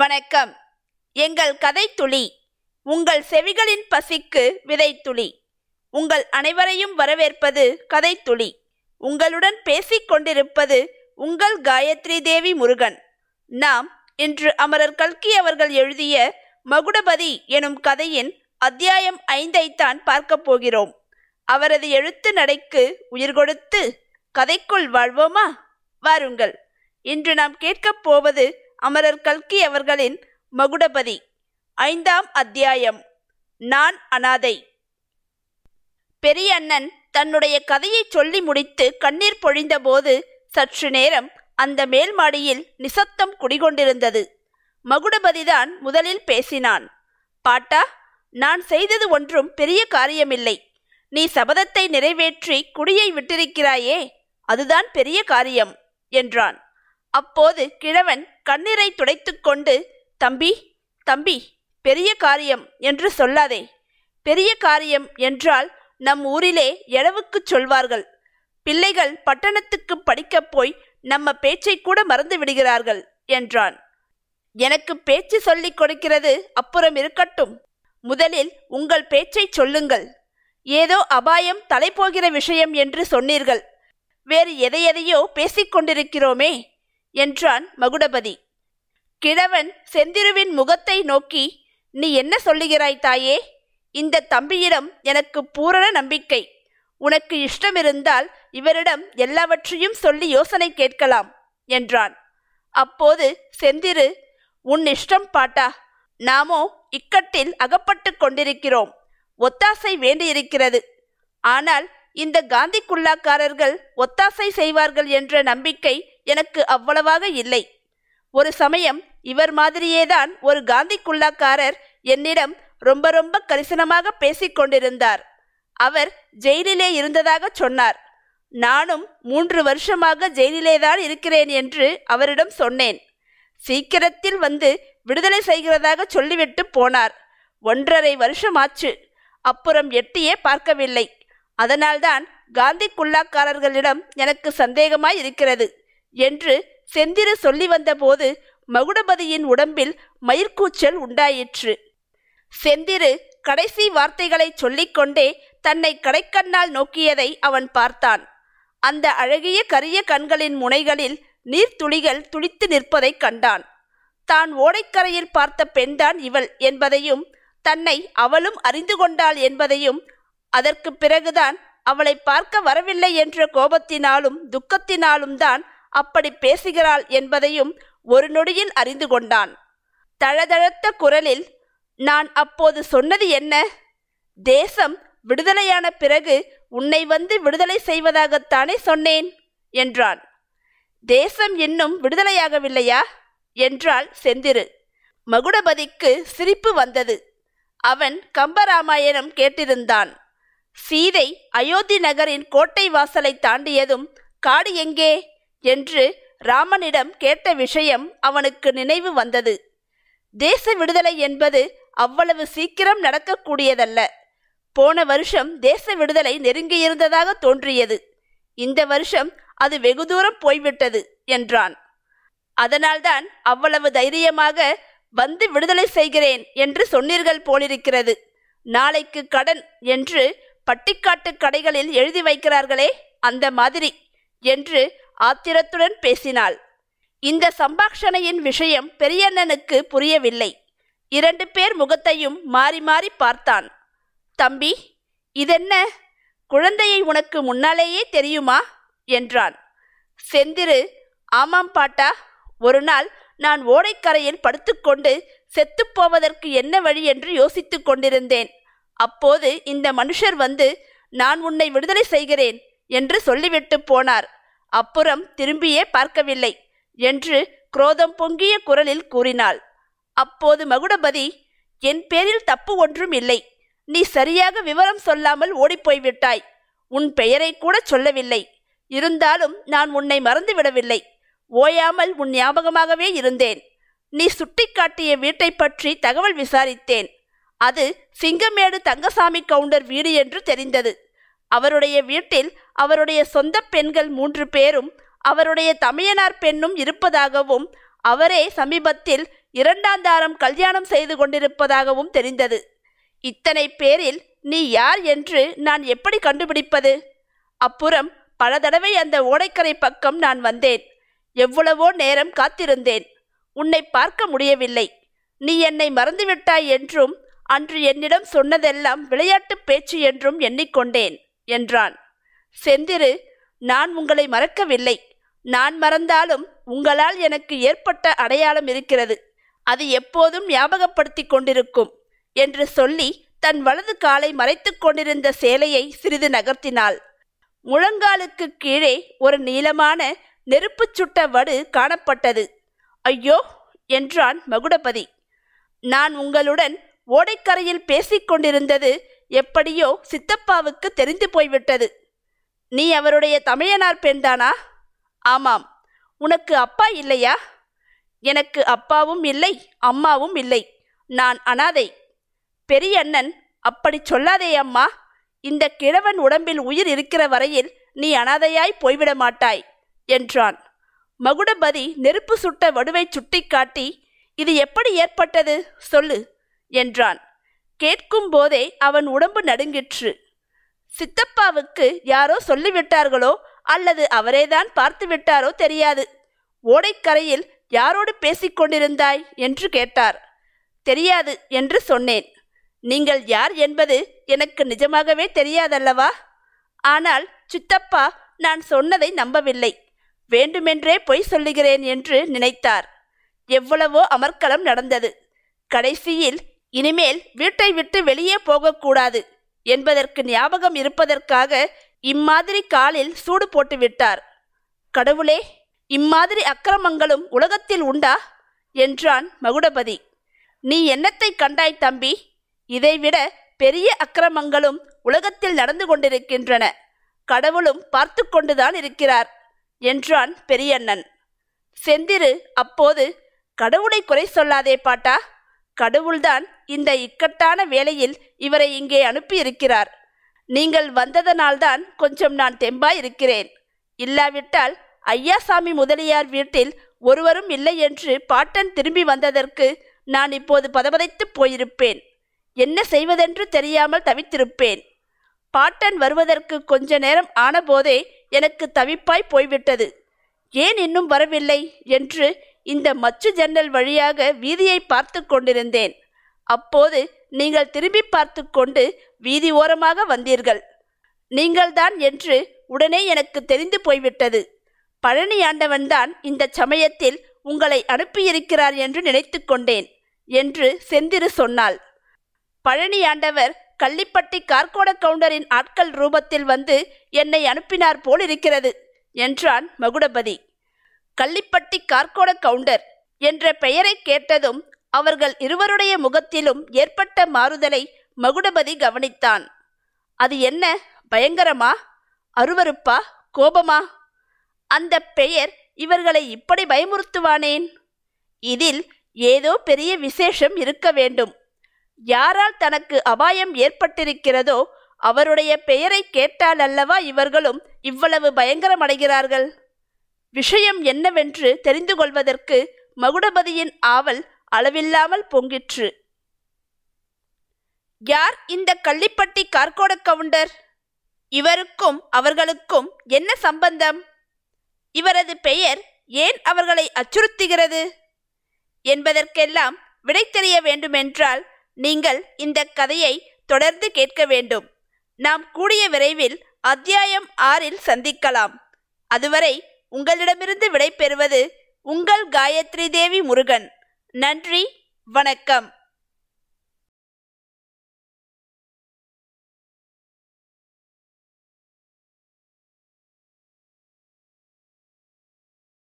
வணக்கம் எங்கள் கதை துளி உங்கள் செவிகளின் பசிக்கு விதை துளி உங்கள் அனைவரையும் வரவேற்பது கதை துளி உங்களுடன் கொண்டிருப்பது உங்கள் காயத்ரி தேவி முருகன் நாம் இன்று அமரர் கல்கி அவர்கள் எழுதிய மகுடபதி எனும் கதையின் அத்தியாயம் ஐந்தைத்தான் பார்க்கப் போகிறோம் அவரது எழுத்து நடைக்கு உயிர் கொடுத்து கதைக்குள் வாழ்வோமா வாருங்கள் இன்று நாம் கேட்கப் போவது அமரர் கல்கி அவர்களின் மகுடபதி ஐந்தாம் அத்தியாயம் நான் அனாதை பெரிய அண்ணன் தன்னுடைய கதையை சொல்லி முடித்து கண்ணீர் பொழிந்தபோது சற்று நேரம் அந்த மேல் மாடியில் நிசப்தம் குடிகொண்டிருந்தது மகுடபதிதான் முதலில் பேசினான் பாட்டா நான் செய்தது ஒன்றும் பெரிய காரியமில்லை நீ சபதத்தை நிறைவேற்றி குடியை விட்டிருக்கிறாயே அதுதான் பெரிய காரியம் என்றான் அப்போது கிழவன் கண்ணீரை துடைத்து கொண்டு தம்பி தம்பி பெரிய காரியம் என்று சொல்லாதே பெரிய காரியம் என்றால் நம் ஊரிலே எளவுக்குச் சொல்வார்கள் பிள்ளைகள் பட்டணத்துக்கு படிக்கப் போய் நம்ம பேச்சை கூட மறந்து விடுகிறார்கள் என்றான் எனக்கு பேச்சு சொல்லிக் கொடுக்கிறது அப்புறம் இருக்கட்டும் முதலில் உங்கள் பேச்சை சொல்லுங்கள் ஏதோ அபாயம் தலைப்போகிற விஷயம் என்று சொன்னீர்கள் வேறு எதையெதையோ பேசிக்கொண்டிருக்கிறோமே என்றான் மகுடபதி கிழவன் செந்திருவின் முகத்தை நோக்கி நீ என்ன சொல்லுகிறாய் தாயே இந்த தம்பியிடம் எனக்கு பூரண நம்பிக்கை உனக்கு இஷ்டமிருந்தால் இவரிடம் எல்லாவற்றையும் சொல்லி யோசனை கேட்கலாம் என்றான் அப்போது செந்திரு உன் இஷ்டம் பாட்டா நாமோ இக்கட்டில் அகப்பட்டு கொண்டிருக்கிறோம் ஒத்தாசை வேண்டியிருக்கிறது ஆனால் இந்த காந்தி குல்லாக்காரர்கள் ஒத்தாசை செய்வார்கள் என்ற நம்பிக்கை எனக்கு அவ்வளவாக இல்லை ஒரு சமயம் இவர் மாதிரியேதான் ஒரு காந்தி குல்லாக்காரர் என்னிடம் ரொம்ப ரொம்ப கரிசனமாக பேசிக்கொண்டிருந்தார் அவர் ஜெயிலிலே இருந்ததாக சொன்னார் நானும் மூன்று வருஷமாக ஜெயிலிலே தான் இருக்கிறேன் என்று அவரிடம் சொன்னேன் சீக்கிரத்தில் வந்து விடுதலை செய்கிறதாக சொல்லிவிட்டு போனார் ஒன்றரை வருஷம் ஆச்சு அப்புறம் எட்டியே பார்க்கவில்லை அதனால்தான் காந்தி குல்லாக்காரர்களிடம் எனக்கு சந்தேகமாய் இருக்கிறது என்று செந்திரு சொல்லி வந்தபோது மகுடபதியின் உடம்பில் மயிர்கூச்சல் உண்டாயிற்று செந்திரு கடைசி வார்த்தைகளை சொல்லிக்கொண்டே தன்னை கடைக்கண்ணால் நோக்கியதை அவன் பார்த்தான் அந்த அழகிய கரிய கண்களின் முனைகளில் நீர்த்துளிகள் துளித்து நிற்பதைக் கண்டான் தான் ஓடைக்கரையில் பார்த்த பெண்தான் இவள் என்பதையும் தன்னை அவளும் அறிந்து கொண்டாள் என்பதையும் அதற்கு பிறகுதான் அவளை பார்க்க வரவில்லை என்ற கோபத்தினாலும் துக்கத்தினாலும் தான் அப்படி பேசுகிறாள் என்பதையும் ஒரு நொடியில் அறிந்து கொண்டான் தழதழத்த குரலில் நான் அப்போது சொன்னது என்ன தேசம் விடுதலையான பிறகு உன்னை வந்து விடுதலை செய்வதாகத்தானே சொன்னேன் என்றான் தேசம் இன்னும் விடுதலையாகவில்லையா என்றாள் செந்திரு மகுடபதிக்கு சிரிப்பு வந்தது அவன் கம்பராமாயணம் கேட்டிருந்தான் சீதை அயோத்தி நகரின் கோட்டை வாசலை தாண்டியதும் காடு எங்கே என்று ராமனிடம் கேட்ட விஷயம் அவனுக்கு நினைவு வந்தது தேச விடுதலை என்பது அவ்வளவு சீக்கிரம் நடக்கக்கூடியதல்ல போன வருஷம் தேச விடுதலை நெருங்கியிருந்ததாக தோன்றியது இந்த வருஷம் அது வெகு தூரம் போய்விட்டது என்றான் அதனால்தான் அவ்வளவு தைரியமாக வந்து விடுதலை செய்கிறேன் என்று சொன்னீர்கள் போலிருக்கிறது நாளைக்கு கடன் என்று பட்டிக்காட்டு கடைகளில் எழுதி வைக்கிறார்களே அந்த மாதிரி என்று ஆத்திரத்துடன் பேசினாள் இந்த சம்பாஷணையின் விஷயம் பெரியண்ணனுக்கு புரியவில்லை இரண்டு பேர் முகத்தையும் மாறி மாறி பார்த்தான் தம்பி இதென்ன குழந்தையை உனக்கு முன்னாலேயே தெரியுமா என்றான் செந்திரு ஆமாம் பாட்டா ஒரு நாள் நான் ஓடைக்கரையில் படுத்துக்கொண்டு செத்துப்போவதற்கு என்ன வழி என்று யோசித்துக் கொண்டிருந்தேன் அப்போது இந்த மனுஷர் வந்து நான் உன்னை விடுதலை செய்கிறேன் என்று சொல்லிவிட்டு போனார் அப்புறம் திரும்பியே பார்க்கவில்லை என்று குரோதம் பொங்கிய குரலில் கூறினாள் அப்போது மகுடபதி என் பேரில் தப்பு ஒன்றும் இல்லை நீ சரியாக விவரம் சொல்லாமல் ஓடிப்போய்விட்டாய் உன் பெயரை கூட சொல்லவில்லை இருந்தாலும் நான் உன்னை மறந்துவிடவில்லை ஓயாமல் உன் ஞாபகமாகவே இருந்தேன் நீ சுட்டிக்காட்டிய வீட்டை பற்றி தகவல் விசாரித்தேன் அது சிங்கமேடு தங்கசாமி கவுண்டர் வீடு என்று தெரிந்தது அவருடைய வீட்டில் அவருடைய சொந்த பெண்கள் மூன்று பேரும் அவருடைய தமையனார் பெண்ணும் இருப்பதாகவும் அவரே சமீபத்தில் இரண்டாந்தாரம் கல்யாணம் செய்து கொண்டிருப்பதாகவும் தெரிந்தது இத்தனை பேரில் நீ யார் என்று நான் எப்படி கண்டுபிடிப்பது அப்புறம் பல தடவை அந்த ஓடைக்கரை பக்கம் நான் வந்தேன் எவ்வளவோ நேரம் காத்திருந்தேன் உன்னை பார்க்க முடியவில்லை நீ என்னை மறந்துவிட்டாய் என்றும் அன்று என்னிடம் சொன்னதெல்லாம் விளையாட்டு பேச்சு என்றும் எண்ணிக்கொண்டேன் என்றான் செந்திரு நான் உங்களை மறக்கவில்லை நான் மறந்தாலும் உங்களால் எனக்கு ஏற்பட்ட அடையாளம் இருக்கிறது அது எப்போதும் ஞாபகப்படுத்தி கொண்டிருக்கும் என்று சொல்லி தன் வலது காலை மறைத்து கொண்டிருந்த சேலையை சிறிது நகர்த்தினாள் முழங்காலுக்கு கீழே ஒரு நீளமான நெருப்பு சுட்ட வடு காணப்பட்டது ஐயோ என்றான் மகுடபதி நான் உங்களுடன் ஓடைக்கரையில் பேசிக்கொண்டிருந்தது எப்படியோ சித்தப்பாவுக்கு தெரிந்து போய்விட்டது நீ அவருடைய தமையனார் பெண்தானா ஆமாம் உனக்கு அப்பா இல்லையா எனக்கு அப்பாவும் இல்லை அம்மாவும் இல்லை நான் அனாதை பெரிய அண்ணன் அப்படி சொல்லாதே அம்மா இந்த கிழவன் உடம்பில் உயிர் இருக்கிற வரையில் நீ அனாதையாய் போய்விட மாட்டாய் என்றான் மகுடபதி நெருப்பு சுட்ட வடுவை சுட்டி காட்டி இது எப்படி ஏற்பட்டது சொல்லு என்றான் கேட்கும் போதே அவன் உடம்பு நடுங்கிற்று சித்தப்பாவுக்கு யாரோ சொல்லிவிட்டார்களோ அல்லது அவரேதான் பார்த்து விட்டாரோ தெரியாது ஓடைக்கரையில் யாரோடு பேசிக்கொண்டிருந்தாய் என்று கேட்டார் தெரியாது என்று சொன்னேன் நீங்கள் யார் என்பது எனக்கு நிஜமாகவே தெரியாதல்லவா ஆனால் சித்தப்பா நான் சொன்னதை நம்பவில்லை வேண்டுமென்றே பொய் சொல்லுகிறேன் என்று நினைத்தார் எவ்வளவோ அமர்க்களம் நடந்தது கடைசியில் இனிமேல் வீட்டை விட்டு வெளியே போகக்கூடாது என்பதற்கு ஞாபகம் இருப்பதற்காக இம்மாதிரி காலில் சூடு போட்டு விட்டார் கடவுளே இம்மாதிரி அக்கிரமங்களும் உலகத்தில் உண்டா என்றான் மகுடபதி நீ என்னத்தை கண்டாய் தம்பி இதைவிட பெரிய அக்கிரமங்களும் உலகத்தில் நடந்து கொண்டிருக்கின்றன கடவுளும் பார்த்து கொண்டுதான் இருக்கிறார் என்றான் பெரியண்ணன் செந்திரு அப்போது கடவுளை குறை சொல்லாதே பாட்டா கடவுள்தான் இந்த இக்கட்டான வேளையில் இவரை இங்கே அனுப்பியிருக்கிறார் நீங்கள் வந்ததனால்தான் கொஞ்சம் நான் தெம்பாய் இருக்கிறேன் இல்லாவிட்டால் ஐயாசாமி முதலியார் வீட்டில் ஒருவரும் இல்லை என்று பாட்டன் திரும்பி வந்ததற்கு நான் இப்போது பதபதைத்து போயிருப்பேன் என்ன செய்வதென்று தெரியாமல் தவித்திருப்பேன் பாட்டன் வருவதற்கு கொஞ்ச நேரம் ஆனபோதே எனக்கு தவிப்பாய் போய்விட்டது ஏன் இன்னும் வரவில்லை என்று இந்த மச்சு ஜன்னல் வழியாக வீதியை பார்த்து கொண்டிருந்தேன் அப்போது நீங்கள் திரும்பி பார்த்து கொண்டு வீதி ஓரமாக வந்தீர்கள் நீங்கள்தான் என்று உடனே எனக்கு தெரிந்து போய்விட்டது பழனியாண்டவன்தான் இந்த சமயத்தில் உங்களை அனுப்பியிருக்கிறார் என்று நினைத்து கொண்டேன் என்று செந்திரு சொன்னாள் பழனியாண்டவர் கள்ளிப்பட்டி கார்கோட கவுண்டரின் ஆட்கள் ரூபத்தில் வந்து என்னை அனுப்பினார் போல் இருக்கிறது என்றான் மகுடபதி கள்ளிப்பட்டி கார்கோட கவுண்டர் என்ற பெயரை கேட்டதும் அவர்கள் இருவருடைய முகத்திலும் ஏற்பட்ட மாறுதலை மகுடபதி கவனித்தான் அது என்ன பயங்கரமா அருவருப்பா கோபமா அந்த பெயர் இவர்களை இப்படி பயமுறுத்துவானேன் இதில் ஏதோ பெரிய விசேஷம் இருக்க வேண்டும் யாரால் தனக்கு அபாயம் ஏற்பட்டிருக்கிறதோ அவருடைய பெயரை கேட்டால் அல்லவா இவர்களும் இவ்வளவு பயங்கரமடைகிறார்கள் விஷயம் என்னவென்று தெரிந்து கொள்வதற்கு மகுடபதியின் ஆவல் அளவில்லாமல் பொங்கிற்று யார் இந்த கள்ளிப்பட்டி கார்கோட கவுண்டர் இவருக்கும் அவர்களுக்கும் என்ன சம்பந்தம் இவரது பெயர் ஏன் அவர்களை அச்சுறுத்துகிறது என்பதற்கெல்லாம் விடை தெரிய வேண்டுமென்றால் நீங்கள் இந்த கதையை தொடர்ந்து கேட்க வேண்டும் நாம் கூடிய விரைவில் அத்தியாயம் ஆறில் சந்திக்கலாம் அதுவரை உங்களிடமிருந்து விடை பெறுவது உங்கள் காயத்ரி தேவி முருகன் நன்றி வணக்கம்